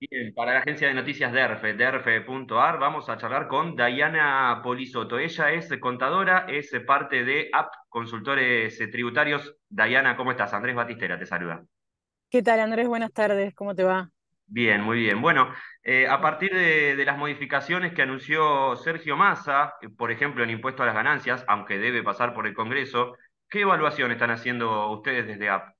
Bien, para la agencia de noticias DERFE, derfe.ar, vamos a charlar con Dayana Polisoto. Ella es contadora, es parte de App Consultores Tributarios. Dayana, ¿cómo estás? Andrés Batistera te saluda. ¿Qué tal, Andrés? Buenas tardes, ¿cómo te va? Bien, muy bien. Bueno, eh, a partir de, las modificaciones que anunció Sergio Massa, por ejemplo, en impuesto a las ganancias, aunque debe pasar por el Congreso, ¿qué evaluación están haciendo ustedes desde App?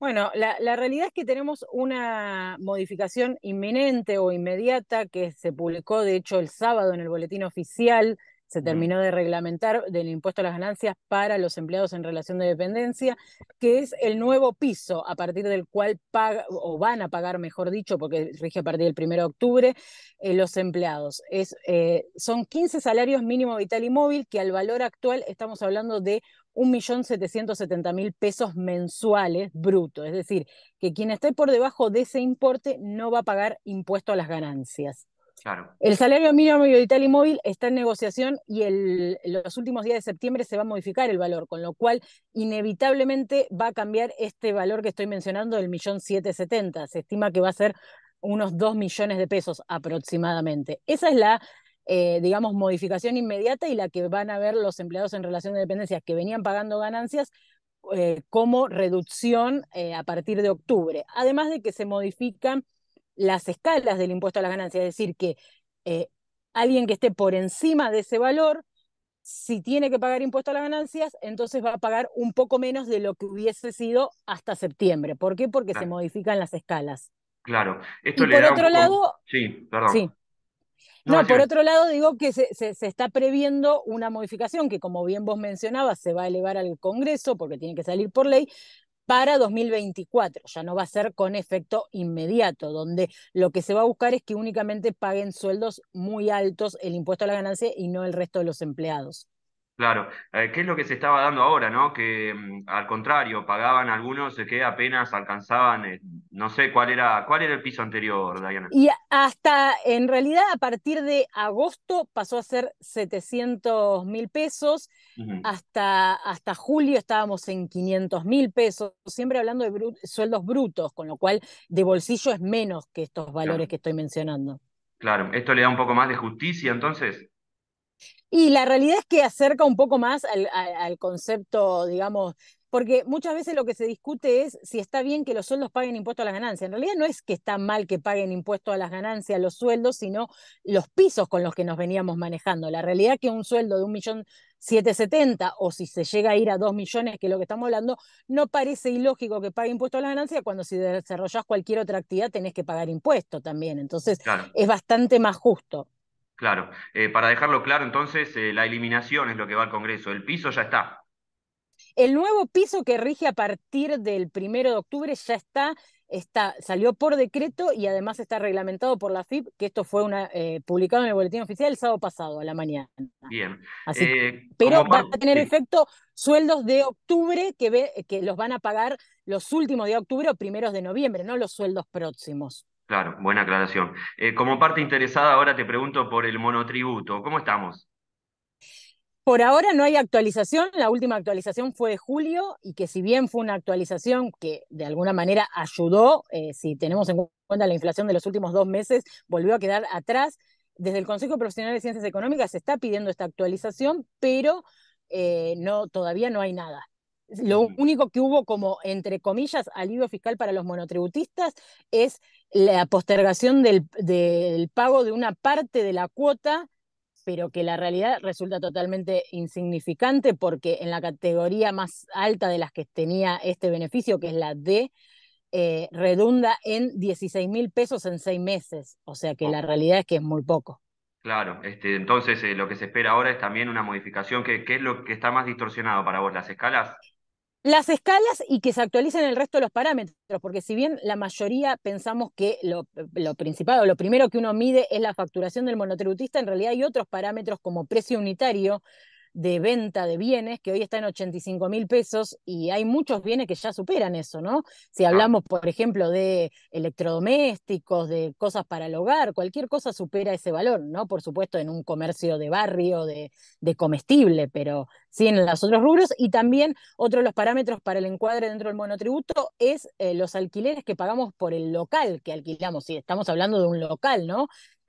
Bueno, la, realidad es que tenemos una modificación inminente o inmediata que se publicó, de hecho, el sábado en el boletín oficial. Se terminó de reglamentar del impuesto a las ganancias para los empleados en relación de dependencia, que es el nuevo piso a partir del cual paga, o van a pagar, mejor dicho, porque rige a partir del 1 de octubre, eh, los empleados. Es, eh, son 15 salarios mínimo vital y móvil, que al valor actual estamos hablando de 1.770.000 pesos mensuales bruto. Es decir, que quien esté por debajo de ese importe no va a pagar impuesto a las ganancias. Claro. El salario mínimo vital y móvil está en negociación y los últimos días de septiembre se va a modificar el valor, con lo cual inevitablemente va a cambiar este valor que estoy mencionando del millón Se estima que va a ser unos 2 millones de pesos aproximadamente. Esa es la eh, digamos, modificación inmediata y la que van a ver los empleados en relación de dependencias que venían pagando ganancias eh, como reducción eh, a partir de octubre. Además de que se modifican las escalas del impuesto a las ganancias, es decir, que alguien que esté por encima de ese valor si tiene que pagar impuesto a las ganancias, entonces va a pagar un poco menos de lo que hubiese sido hasta septiembre. ¿Por qué? Porque se modifican las escalas. Claro. Esto y por otro lado. Sí, perdón. Sí. No, por otro lado, digo que se, se, está previendo una modificación que, como bien vos mencionabas, se va a elevar al Congreso porque tiene que salir por ley para 2024. Ya no va a ser con efecto inmediato, donde lo que se va a buscar es que únicamente paguen sueldos muy altos el impuesto a la ganancia y no el resto de los empleados. Claro, eh, ¿qué es lo que se estaba dando ahora, no? Que mm, al contrario, pagaban algunos eh, que apenas alcanzaban eh, no sé cuál era, cuál era el piso anterior, Diana. Y hasta, en realidad, a partir de agosto pasó a ser 700 mil pesos, hasta, hasta julio estábamos en 500 mil pesos, siempre hablando de sueldos brutos, con lo cual de bolsillo es menos que estos valores que estoy mencionando. Claro, esto le da un poco más de justicia entonces. Y la realidad es que acerca un poco más al concepto, digamos, porque muchas veces lo que se discute es si está bien que los sueldos paguen impuesto a las ganancias. En realidad no es que está mal que paguen impuesto a las ganancias los sueldos, sino los pisos con los que nos veníamos manejando. La realidad es que un sueldo de un millón o si se llega a ir a 2 millones, que es lo que estamos hablando, no parece ilógico que pague impuesto a las ganancias cuando si desarrollas cualquier otra actividad tenés que pagar impuesto también. Entonces es bastante más justo. Claro, eh, para dejarlo claro, entonces eh, la eliminación es lo que va al Congreso, el piso ya está. El nuevo piso que rige a partir del primero de octubre ya está, está salió por decreto y además está reglamentado por la FIP, que esto fue una, eh, publicado en el boletín oficial el sábado pasado, a la mañana. Bien. Eh, pero va a tener efecto sueldos de octubre que, que los van a pagar los últimos de octubre o primeros de noviembre, no los sueldos próximos. Claro, buena aclaración. Eh, como parte interesada, ahora te pregunto por el monotributo. ¿Cómo estamos? Por ahora no hay actualización, la última actualización fue de julio y que si bien fue una actualización que de alguna manera ayudó, eh, si tenemos en cuenta la inflación de los últimos dos meses, volvió a quedar atrás. Desde el Consejo Profesional de Ciencias Económicas se está pidiendo esta actualización, pero eh, no, todavía no hay nada. Lo único que hubo como, entre comillas, alivio fiscal para los monotributistas es la postergación del pago de una parte de la cuota pero que la realidad resulta totalmente insignificante porque en la categoría más alta de las que tenía este beneficio, que es la D, eh, redunda en 16 mil pesos en seis meses. O sea que ah. la realidad es que es muy poco. Claro, este, entonces eh, lo que se espera ahora es también una modificación. que ¿Qué, es lo que está más distorsionado para vos? ¿Las escalas? las escalas y que se actualicen el resto de los parámetros, porque si bien la mayoría pensamos que lo, principal o lo primero que uno mide es la facturación del monotributista, en realidad hay otros parámetros como precio unitario, de venta de bienes, que hoy está en 85 mil pesos y hay muchos bienes que ya superan eso, ¿no? Si ah. hablamos, por ejemplo, de electrodomésticos, de cosas para el hogar, cualquier cosa supera ese valor, ¿no? Por supuesto, en un comercio de barrio, de, comestible, pero sí en los otros rubros. Y también otro de los parámetros para el encuadre dentro del monotributo es eh, los alquileres que pagamos por el local que alquilamos. Si estamos hablando de un local, ¿no?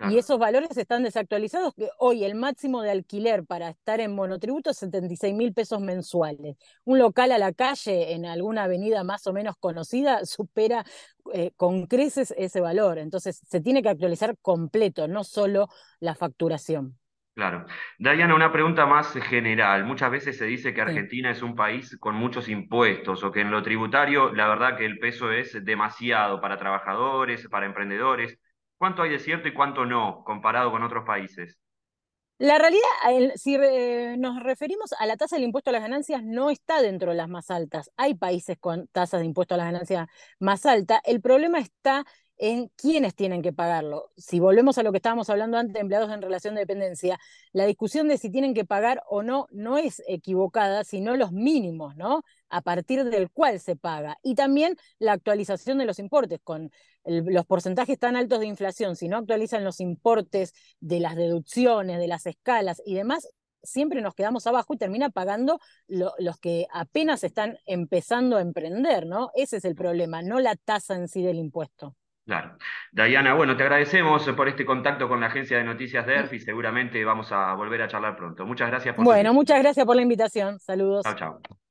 Y esos valores están desactualizados. que Hoy el máximo de alquiler para estar en monotributo es 76 mil pesos mensuales. Un local a la calle en alguna avenida más o menos conocida supera eh, con creces ese valor. Entonces se tiene que actualizar completo, no solo la facturación. Claro. Diana, una pregunta más general. Muchas veces se dice que Argentina es un país con muchos impuestos o que en lo tributario la verdad que el peso es demasiado para trabajadores, para emprendedores. ¿Cuánto hay de cierto y cuánto no comparado con otros países? La realidad, si nos referimos a la tasa del impuesto a las ganancias, no está dentro de las más altas. Hay países con tasas de impuesto a las ganancias más altas. El problema está en quiénes tienen que pagarlo. Si volvemos a lo que estábamos hablando antes empleados en relación de dependencia, la discusión de si tienen que pagar o no no es equivocada, sino los mínimos, ¿no? A partir del cual se paga. Y también la actualización de los importes, con los porcentajes tan altos de inflación, si no actualizan los importes de las deducciones, de las escalas y demás, siempre nos quedamos abajo y termina pagando los que apenas están empezando a emprender, ¿no? Ese es el problema, no la tasa en sí del impuesto. Claro. Diana, bueno, te agradecemos por este contacto con la agencia de noticias de y seguramente vamos a volver a charlar pronto. Muchas gracias por Bueno, muchas gracias por la invitación. Saludos. Chao, chao.